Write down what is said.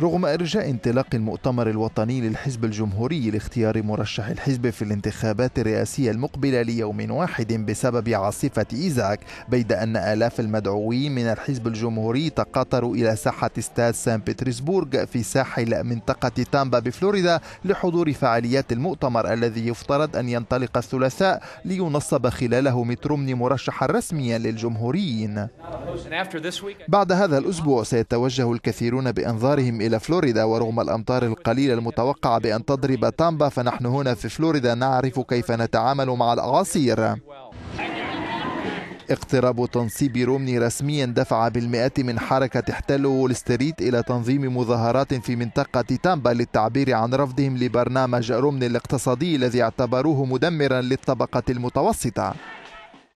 رغم إرجاء انطلاق المؤتمر الوطني للحزب الجمهوري لاختيار مرشح الحزب في الانتخابات الرئاسية المقبلة ليوم واحد بسبب عاصفة إيزاك بيد أن آلاف المدعوين من الحزب الجمهوري تقاطروا إلى ساحة استاد سان بطرسبورغ في ساحل منطقة تامبا بفلوريدا لحضور فعاليات المؤتمر الذي يفترض أن ينطلق الثلاثاء لينصب خلاله مترومني مرشحا رسميا للجمهوريين بعد هذا الأسبوع سيتوجه الكثيرون بأنظارهم إلى فلوريدا ورغم الأمطار القليلة المتوقعة بأن تضرب تامبا فنحن هنا في فلوريدا نعرف كيف نتعامل مع الأعاصير اقتراب تنصيب رومني رسميا دفع بالمئات من حركة احتلوا وول ستريت إلى تنظيم مظاهرات في منطقة تامبا للتعبير عن رفضهم لبرنامج رومني الاقتصادي الذي اعتبروه مدمرا للطبقة المتوسطة